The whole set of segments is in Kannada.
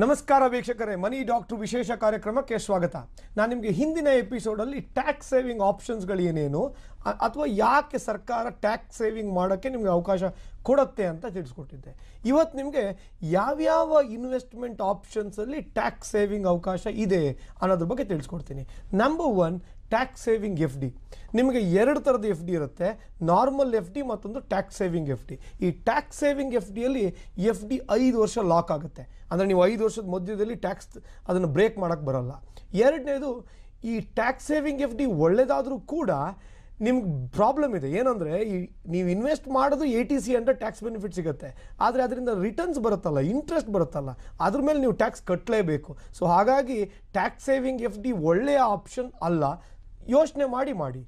ನಮಸ್ಕಾರ ವೀಕ್ಷಕರೇ ಮನಿ ಡಾಕ್ಟರ್ ವಿಶೇಷ ಕಾರ್ಯಕ್ರಮಕ್ಕೆ ಸ್ವಾಗತ ನಾನು ನಿಮಗೆ ಹಿಂದಿನ ಎಪಿಸೋಡಲ್ಲಿ ಟ್ಯಾಕ್ಸ್ ಸೇವಿಂಗ್ ಏನೇನು ಅಥವಾ ಯಾಕೆ ಸರ್ಕಾರ ಟ್ಯಾಕ್ಸ್ ಸೇವಿಂಗ್ ಮಾಡೋಕ್ಕೆ ನಿಮಗೆ ಅವಕಾಶ ಕೊಡುತ್ತೆ ಅಂತ ತಿಳಿಸ್ಕೊಟ್ಟಿದ್ದೆ ಇವತ್ತು ನಿಮಗೆ ಯಾವ್ಯಾವ ಇನ್ವೆಸ್ಟ್ಮೆಂಟ್ ಆಪ್ಷನ್ಸಲ್ಲಿ ಟ್ಯಾಕ್ಸ್ ಸೇವಿಂಗ್ ಅವಕಾಶ ಇದೆ ಅನ್ನೋದ್ರ ಬಗ್ಗೆ ತಿಳಿಸ್ಕೊಡ್ತೀನಿ number one tax saving F D ನಿಮಗೆ ಎರಡು ಥರದ ಎಫ್ ಡಿ ಇರುತ್ತೆ ನಾರ್ಮಲ್ ಎಫ್ ಡಿ ಮತ್ತೊಂದು ಟ್ಯಾಕ್ಸ್ ಸೇವಿಂಗ್ ಎಫ್ ಡಿ ಈ ಟ್ಯಾಕ್ಸ್ ಸೇವಿಂಗ್ ಎಫ್ ಡಿಯಲ್ಲಿ ಎಫ್ ಡಿ ಐದು ವರ್ಷ ಲಾಕ್ ಆಗುತ್ತೆ ಅಂದರೆ ನೀವು ಐದು ವರ್ಷದ ಮಧ್ಯದಲ್ಲಿ ಟ್ಯಾಕ್ಸ್ ಅದನ್ನು ಬ್ರೇಕ್ ಮಾಡೋಕ್ಕೆ ಬರೋಲ್ಲ ಎರಡನೇದು ಈ ಟ್ಯಾಕ್ಸ್ ಸೇವಿಂಗ್ ಎಫ್ ಡಿ ಒಳ್ಳೆಯದಾದರೂ ಕೂಡ ನಿಮ್ಗೆ ಪ್ರಾಬ್ಲಮ್ ಇದೆ ಏನಂದರೆ ಈ ನೀವು ಇನ್ವೆಸ್ಟ್ ಮಾಡೋದು ಎ ಟಿ ಸಿ ಅಂದರೆ ಟ್ಯಾಕ್ಸ್ ಬೆನಿಫಿಟ್ ಸಿಗುತ್ತೆ ಆದರೆ ಅದರಿಂದ ರಿಟರ್ನ್ಸ್ ಬರುತ್ತಲ್ಲ ಇಂಟ್ರೆಸ್ಟ್ ಬರುತ್ತಲ್ಲ ಅದ್ರ ಮೇಲೆ ನೀವು ಟ್ಯಾಕ್ಸ್ ಕಟ್ಟಲೇಬೇಕು ಸೊ ಹಾಗಾಗಿ ಟ್ಯಾಕ್ಸ್ ಸೇವಿಂಗ್ ಎಫ್ ಡಿ ಒಳ್ಳೆಯ ಆಪ್ಷನ್ ಅಲ್ಲ ಯೋಚನೆ ಮಾಡಿ ಮಾಡಿ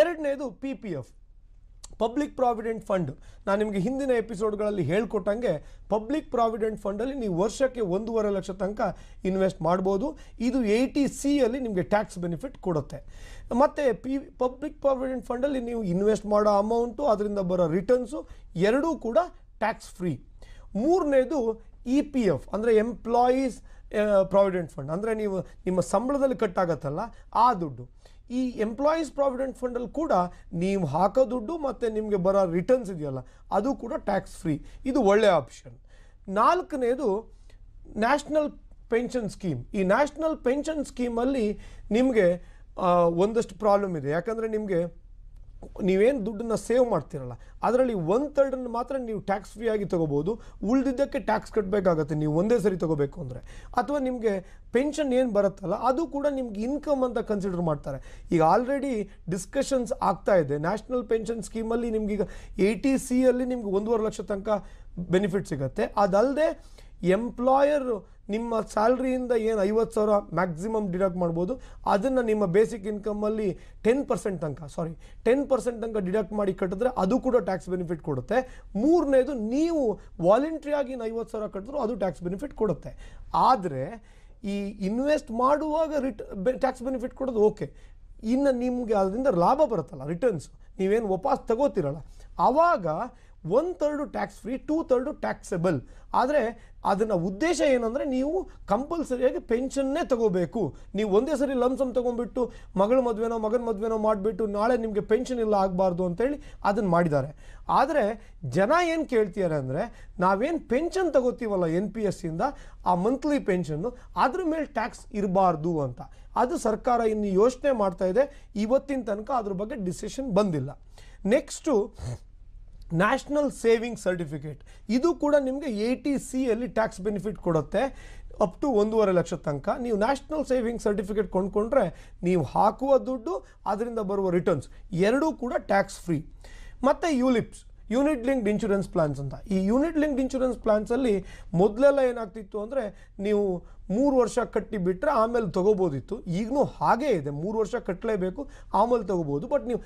ಎರಡನೇದು P P F public provident fund ನಾನು ನಿಮಗೆ ಹಿಂದಿನ ಎಪಿಸೋಡ್ಗಳಲ್ಲಿ ಹೇಳ್ಕೊಟ್ಟಂಗೆ ಪಬ್ಲಿಕ್ ಪ್ರಾವಿಡೆಂಟ್ ಫಂಡಲ್ಲಿ ನೀವು ವರ್ಷಕ್ಕೆ ಒಂದೂವರೆ ಲಕ್ಷ ತನಕ ಇನ್ವೆಸ್ಟ್ ಮಾಡ್ಬೋದು ಇದು ಏಯ್ಟಿ ಸಿಯಲ್ಲಿ ನಿಮಗೆ ಟ್ಯಾಕ್ಸ್ ಬೆನಿಫಿಟ್ ಕೊಡುತ್ತೆ ಮತ್ತು ಪಿ ಪಬ್ಲಿಕ್ ಪ್ರಾವಿಡೆಂಟ್ ಫಂಡಲ್ಲಿ ನೀವು ಇನ್ವೆಸ್ಟ್ ಮಾಡೋ ಅಮೌಂಟು ಅದರಿಂದ ಬರೋ ರಿಟರ್ನ್ಸು ಎರಡೂ ಕೂಡ ಟ್ಯಾಕ್ಸ್ ಫ್ರೀ ಮೂರನೇದು ಇ ಪಿ ಎಫ್ ಅಂದರೆ ಎಂಪ್ಲಾಯೀಸ್ ಪ್ರಾವಿಡೆಂಟ್ ಫಂಡ್ ಅಂದರೆ ನೀವು ನಿಮ್ಮ ಸಂಬಳದಲ್ಲಿ ಕಟ್ಟಾಗತ್ತಲ್ಲ ಆ ದುಡ್ಡು ಈ ಎಂಪ್ಲಾಯೀಸ್ ಪ್ರಾವಿಡೆಂಟ್ ಫಂಡಲ್ಲಿ ಕೂಡ ನೀವು ಹಾಕೋ ದುಡ್ಡು ಮತ್ತು ನಿಮಗೆ ಬರೋ ರಿಟರ್ನ್ಸ್ ಇದೆಯಲ್ಲ ಅದು ಕೂಡ ಟ್ಯಾಕ್ಸ್ ಫ್ರೀ ಇದು ಒಳ್ಳೆಯ ಆಪ್ಷನ್ ನಾಲ್ಕನೇದು ನ್ಯಾಷನಲ್ ಪೆನ್ಷನ್ ಸ್ಕೀಮ್ ಈ ನ್ಯಾಷನಲ್ ಪೆನ್ಷನ್ ಸ್ಕೀಮಲ್ಲಿ ನಿಮಗೆ ಒಂದಷ್ಟು ಪ್ರಾಬ್ಲಮ್ ಇದೆ ಯಾಕಂದರೆ ನಿಮಗೆ ನೀವೇನು ದುಡ್ಡನ್ನು ಸೇವ್ ಮಾಡ್ತಿರಲ್ಲ ಅದರಲ್ಲಿ ಒನ್ ತರ್ಡನ್ನು ಮಾತ್ರ ನೀವು ಟ್ಯಾಕ್ಸ್ ಫ್ರೀ ಆಗಿ ತೊಗೋಬೋದು ಉಳಿದಿದ್ದಕ್ಕೆ ಟ್ಯಾಕ್ಸ್ ಕಟ್ಟಬೇಕಾಗತ್ತೆ ನೀವು ಒಂದೇ ಸರಿ ತೊಗೋಬೇಕು ಅಂದರೆ ಅಥವಾ ನಿಮಗೆ ಪೆನ್ಷನ್ ಏನು ಬರುತ್ತಲ್ಲ ಅದು ಕೂಡ ನಿಮ್ಗೆ ಇನ್ಕಮ್ ಅಂತ ಕನ್ಸಿಡರ್ ಮಾಡ್ತಾರೆ ಈಗ ಆಲ್ರೆಡಿ ಡಿಸ್ಕಷನ್ಸ್ ಆಗ್ತಾ ಇದೆ ನ್ಯಾಷನಲ್ ಪೆನ್ಷನ್ ಸ್ಕೀಮಲ್ಲಿ ನಿಮಗೀಗ ಎ ಟಿ ಸಿಯಲ್ಲಿ ನಿಮ್ಗೆ ಒಂದೂವರೆ ಲಕ್ಷ ತನಕ ಬೆನಿಫಿಟ್ ಸಿಗುತ್ತೆ ಅದಲ್ಲದೆ ಎಂಪ್ಲಾಯರ್ ನಿಮ್ಮ ಸ್ಯಾಲ್ರಿಯಿಂದ ಏನು ಐವತ್ತು ಸಾವಿರ ಮ್ಯಾಕ್ಸಿಮಮ್ ಡಿಡಕ್ಟ್ ಮಾಡ್ಬೋದು ಅದನ್ನು ನಿಮ್ಮ ಬೇಸಿಕ್ ಇನ್ಕಮಲ್ಲಿ ಟೆನ್ ಪರ್ಸೆಂಟ್ ತನಕ ಸಾರಿ ಟೆನ್ ಪರ್ಸೆಂಟ್ ತನಕ ಡಿಡಕ್ಟ್ ಮಾಡಿ ಕಟ್ಟಿದ್ರೆ ಅದು ಕೂಡ ಟ್ಯಾಕ್ಸ್ ಬೆನಿಫಿಟ್ ಕೊಡುತ್ತೆ ಮೂರನೇದು ನೀವು ವಾಲಂಟ್ರಿಯಾಗಿ ಇನ್ನು ಐವತ್ತು ಸಾವಿರ ಕಟ್ಟಿದ್ರು ಅದು ಟ್ಯಾಕ್ಸ್ ಬೆನಿಫಿಟ್ ಕೊಡುತ್ತೆ ಆದರೆ ಈ ಇನ್ವೆಸ್ಟ್ ಮಾಡುವಾಗ ರಿಟ್ ಟ್ಯಾಕ್ಸ್ ಬೆನಿಫಿಟ್ ಕೊಡೋದು ಓಕೆ ಇನ್ನು ನಿಮಗೆ ಅದರಿಂದ ಲಾಭ ಬರುತ್ತಲ್ಲ ರಿಟರ್ನ್ಸ್ ನೀವೇನು ವಾಪಾಸ್ ತಗೋತಿರಲ್ಲ ಆವಾಗ one third tax free two third taxable ಆದರೆ ಅದನ್ನು ಉದ್ದೇಶ ಏನಂದರೆ ನೀವು ಕಂಪಲ್ಸರಿಯಾಗಿ ಪೆನ್ಷನ್ನೇ ತಗೋಬೇಕು ನೀವು ಒಂದೇ ಸರಿ ಲಮ್ಸಮ್ ತಗೊಂಡ್ಬಿಟ್ಟು ಮಗಳ ಮದುವೆನೋ ಮಗನ ಮದುವೆನೋ ಮಾಡಿಬಿಟ್ಟು ನಾಳೆ ನಿಮಗೆ ಪೆನ್ಷನ್ ಇಲ್ಲ ಆಗಬಾರ್ದು ಅಂತೇಳಿ ಅದನ್ನು ಮಾಡಿದ್ದಾರೆ ಆದರೆ ಜನ ಏನು ಕೇಳ್ತಿದ್ದಾರೆ ಅಂದರೆ ನಾವೇನು ಪೆನ್ಷನ್ ತಗೋತೀವಲ್ಲ ಎನ್ ಪಿ ಎಸ್ಸಿಯಿಂದ ಆ ಮಂತ್ಲಿ ಪೆನ್ಷನ್ನು ಅದ್ರ ಮೇಲೆ ಟ್ಯಾಕ್ಸ್ ಇರಬಾರ್ದು ಅಂತ ಅದು ಸರ್ಕಾರ ಇನ್ನು ಯೋಚನೆ ಮಾಡ್ತಾ ಇದೆ ಇವತ್ತಿನ ತನಕ ಅದ್ರ ಬಗ್ಗೆ ಡಿಸಿಷನ್ ಬಂದಿಲ್ಲ ನೆಕ್ಸ್ಟು ನ್ಯಾಷನಲ್ ಸೇವಿಂಗ್ ಸರ್ಟಿಫಿಕೇಟ್ ಇದು ಕೂಡ ನಿಮಗೆ ಎ ಟಿ ಸಿಯಲ್ಲಿ ಟ್ಯಾಕ್ಸ್ ಬೆನಿಫಿಟ್ ಕೊಡುತ್ತೆ ಅಪ್ ಟು ಒಂದೂವರೆ ಲಕ್ಷ ತನಕ ನೀವು ನ್ಯಾಷನಲ್ ಸೇವಿಂಗ್ ಸರ್ಟಿಫಿಕೇಟ್ ಕೊಂಡ್ಕೊಂಡ್ರೆ ನೀವು ಹಾಕುವ ದುಡ್ಡು ಅದರಿಂದ ಬರುವ ರಿಟರ್ನ್ಸ್ ಎರಡೂ ಕೂಡ ಟ್ಯಾಕ್ಸ್ ಫ್ರೀ ಮತ್ತು ULIPs unit linked insurance plans ಅಂತ ಈ ಯೂನಿಟ್ ಲಿಂಕ್ಡ್ ಇನ್ಶೂರೆನ್ಸ್ ಪ್ಲಾನ್ಸಲ್ಲಿ ಮೊದಲೆಲ್ಲ ಏನಾಗ್ತಿತ್ತು ಅಂದರೆ ನೀವು ಮೂರು ವರ್ಷ ಕಟ್ಟಿಬಿಟ್ರೆ ಆಮೇಲೆ ತೊಗೋಬೋದಿತ್ತು ಈಗಲೂ ಹಾಗೇ ಇದೆ ಮೂರು ವರ್ಷ ಕಟ್ಟಲೇಬೇಕು ಆಮೇಲೆ ತೊಗೋಬೋದು ಬಟ್ ನೀವು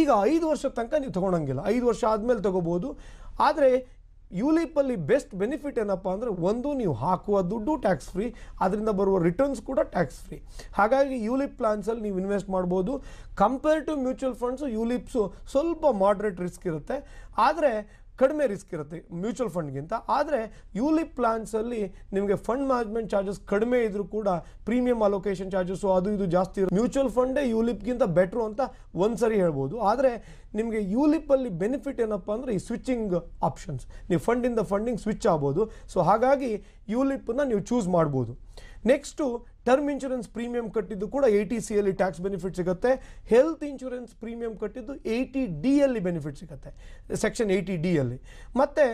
ಈಗ ಐದು ವರ್ಷ ತನಕ ನೀವು ತೊಗೊಳಂಗಿಲ್ಲ ಐದು ವರ್ಷ ಆದಮೇಲೆ ತೊಗೋಬೋದು ಆದರೆ ಅಲ್ಲಿ ಬೆಸ್ಟ್ ಬೆನಿಫಿಟ್ ಏನಪ್ಪ ಅಂದರೆ ಒಂದು ನೀವು ಹಾಕುವ ದುಡ್ಡು ಟ್ಯಾಕ್ಸ್ ಫ್ರೀ ಅದರಿಂದ ಬರುವ ರಿಟರ್ನ್ಸ್ ಕೂಡ ಟ್ಯಾಕ್ಸ್ ಫ್ರೀ ಹಾಗಾಗಿ ಯುಲಿಪ್ ಪ್ಲಾನ್ಸಲ್ಲಿ ನೀವು ಇನ್ವೆಸ್ಟ್ ಮಾಡ್ಬೋದು compare to mutual funds ULIPs ಸ್ವಲ್ಪ ಮಾಡ್ರೇಟ್ ರಿಸ್ಕ್ ಇರುತ್ತೆ ಆದರೆ ಕಡಿಮೆ ರಿಸ್ಕ್ ಇರುತ್ತೆ ಮ್ಯೂಚುವಲ್ ಫಂಡ್ಗಿಂತ ಆದರೆ ಯೂಲಿಪ್ ಪ್ಲಾನ್ಸಲ್ಲಿ ನಿಮಗೆ ಫಂಡ್ ಮ್ಯಾನೇಜ್ಮೆಂಟ್ ಚಾರ್ಜಸ್ ಕಡಿಮೆ ಇದ್ರೂ ಕೂಡ ಪ್ರೀಮಿಯಂ ಅಲೋಕೇಶನ್ ಚಾರ್ಜಸ್ಸು ಅದು ಇದು ಜಾಸ್ತಿ ಇರುತ್ತೆ ಮ್ಯೂಚುವಲ್ ಫಂಡೇ ಯೂಲಿಪ್ಗಿಂತ ಬೆಟ್ರು ಅಂತ ಒಂದು ಸರಿ ಹೇಳ್ಬೋದು ಆದರೆ ನಿಮಗೆ ಯೂಲಿಪಲ್ಲಿ ಬೆನಿಫಿಟ್ ಏನಪ್ಪ ಅಂದರೆ ಈ ಸ್ವಿಚ್ಚಿಂಗ್ ಆಪ್ಷನ್ಸ್ ನೀವು ಫಂಡಿಂದ ಫಂಡಿಂಗ್ ಸ್ವಿಚ್ ಆಗ್ಬೋದು ಸೊ ಹಾಗಾಗಿ ಯೂಲಿಪನ್ನು ನೀವು ಚೂಸ್ ಮಾಡ್ಬೋದು ನೆಕ್ಸ್ಟು ಟರ್ಮ್ ಇನ್ಶೂರೆನ್ಸ್ ಪ್ರೀಮಿಯಂ ಕಟ್ಟಿದ್ದು ಕೂಡ ಎ ಟಿ ಅಲ್ಲಿ ಟ್ಯಾಕ್ಸ್ ಬೆನಿಫಿಟ್ ಸಿಗುತ್ತೆ ಹೆಲ್ತ್ ಇನ್ಶೂರೆನ್ಸ್ ಪ್ರೀಮಿಯಂ ಕಟ್ಟಿದ್ದು ಏಯ್ಟಿ ಡಿ ಅಲ್ಲಿ ಬೆನಿಫಿಟ್ ಸಿಗುತ್ತೆ ಸೆಕ್ಷನ್ ಏಯ್ಟಿ ಡಿ ಅಲ್ಲಿ ಮತ್ತು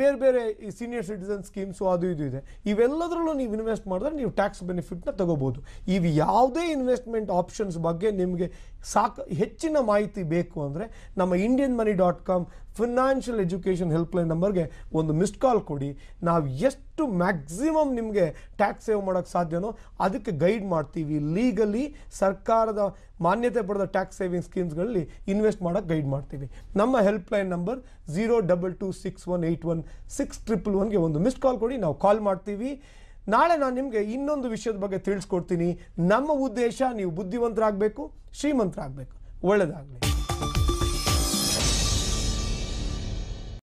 ಬೇರೆ ಬೇರೆ ಈ ಸೀನಿಯರ್ ಸಿಟಿಸನ್ ಸ್ಕೀಮ್ಸು ಅದು ಇದು ಇದೆ ಇವೆಲ್ಲದರಲ್ಲೂ ನೀವು ಇನ್ವೆಸ್ಟ್ ಮಾಡಿದ್ರೆ ನೀವು ಟ್ಯಾಕ್ಸ್ ಬೆನಿಫಿಟ್ನ ತಗೋಬೋದು ಇವು ಯಾವುದೇ ಇನ್ವೆಸ್ಟ್ಮೆಂಟ್ ಆಪ್ಷನ್ಸ್ ಬಗ್ಗೆ ನಿಮಗೆ ಸಾಕು ಹೆಚ್ಚಿನ ಮಾಹಿತಿ ಬೇಕು ಅಂದರೆ ನಮ್ಮ Indian money dot com financial education helpline ನಂಬರ್ಗೆ ಒಂದು ಮಿಸ್ಡ್ ಕಾಲ್ ಕೊಡಿ ನಾವು ಎಷ್ಟು ಮ್ಯಾಕ್ಸಿಮಮ್ ನಿಮಗೆ ಟ್ಯಾಕ್ಸ್ ಸೇವ್ ಮಾಡೋಕ್ಕೆ ಸಾಧ್ಯನೋ ಅದಕ್ಕೆ ಗೈಡ್ ಮಾಡ್ತೀವಿ ಲೀಗಲಿ ಸರ್ಕಾರದ ಮಾನ್ಯತೆ ಪಡೆದ ಟ್ಯಾಕ್ಸ್ ಸೇವಿಂಗ್ ಸ್ಕೀಮ್ಸ್ಗಳಲ್ಲಿ ಇನ್ವೆಸ್ಟ್ ಮಾಡೋಕ್ಕೆ ಗೈಡ್ ಮಾಡ್ತೀವಿ ನಮ್ಮ helpline number zero double two six one eight one six triple ಒನ್ಗೆ ಒಂದು ಮಿಸ್ಡ್ ಕಾಲ್ ಕೊಡಿ ನಾವು ಕಾಲ್ ಮಾಡ್ತೀವಿ ನಾಳೆ ನಾನು ನಿಮಗೆ ಇನ್ನೊಂದು ವಿಷಯದ ಬಗ್ಗೆ ತಿಳಿಸ್ಕೊಡ್ತೀನಿ ನಮ್ಮ ಉದ್ದೇಶ ನೀವು ಬುದ್ಧಿವಂತರಾಗಬೇಕು ಶ್ರೀಮಂತರಾಗಬೇಕು ಒಳ್ಳೆಯದಾಗಲಿ